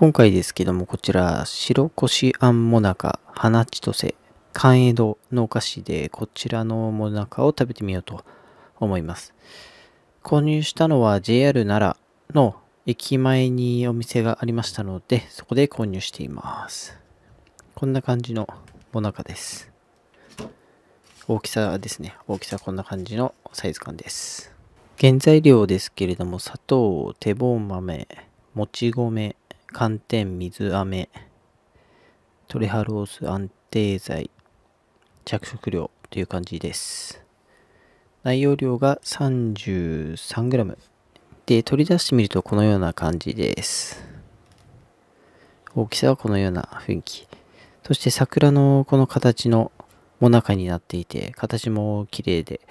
今回ですけども、こちら、白こしあんもなか、花千歳、関江戸のお菓子で、こちらのもなかを食べてみようと思います。購入したのは JR 奈良の駅前にお店がありましたので、そこで購入しています。こんな感じのもなかです。大きさですね。大きさこんな感じのサイズ感です。原材料ですけれども、砂糖、手棒豆、もち米、寒天、水飴、トレハロース安定剤、着色料という感じです。内容量が 33g。で、取り出してみるとこのような感じです。大きさはこのような雰囲気。そして桜のこの形のもなかになっていて、形も綺麗で、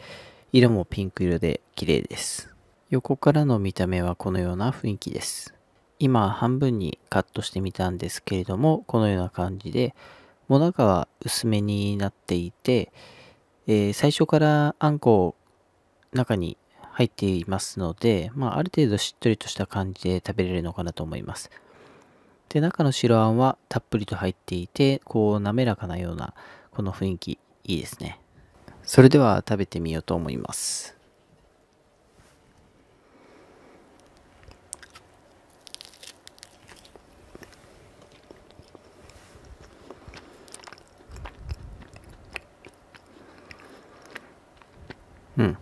色もピンク色で綺麗です。横からの見た目はこのような雰囲気です。今半分にカットしてみたんですけれどもこのような感じでもなかは薄めになっていて、えー、最初からあんこ中に入っていますので、まあ、ある程度しっとりとした感じで食べれるのかなと思いますで中の白あんはたっぷりと入っていてこう滑らかなようなこの雰囲気いいですねそれでは食べてみようと思いますうん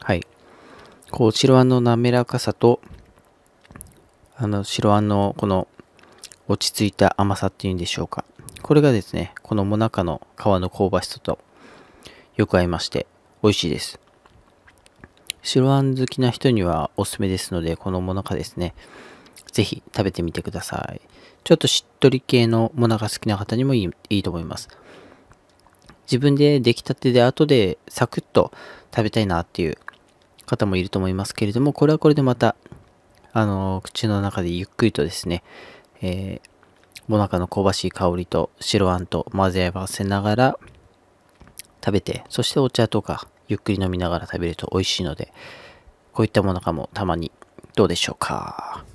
はいこう白あんの滑らかさとあの白あんのこの落ち着いた甘さっていうんでしょうかこれがですねこのもなかの皮の香ばしさとよく合いまして美味しいです白あん好きな人にはおすすめですのでこのもなかですねぜひ食べてみてください。ちょっとしっとり系のものが好きな方にもいいいいと思います。自分で出来たてで後でサクッと食べたいなっていう方もいると思いますけれども、これはこれでまた、あの、口の中でゆっくりとですね、えー、もなかの香ばしい香りと白あんと混ぜ合わせながら食べて、そしてお茶とかゆっくり飲みながら食べると美味しいので、こういったもなかもたまにどうでしょうか。